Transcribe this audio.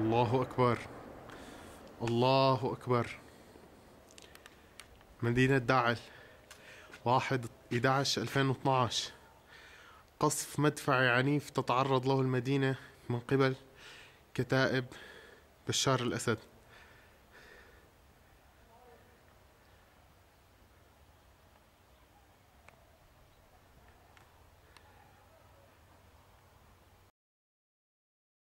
الله أكبر الله أكبر مدينة دعل واحد 11 2012 قصف مدفعي عنيف تتعرض له المدينة من قبل كتائب بشار الأسد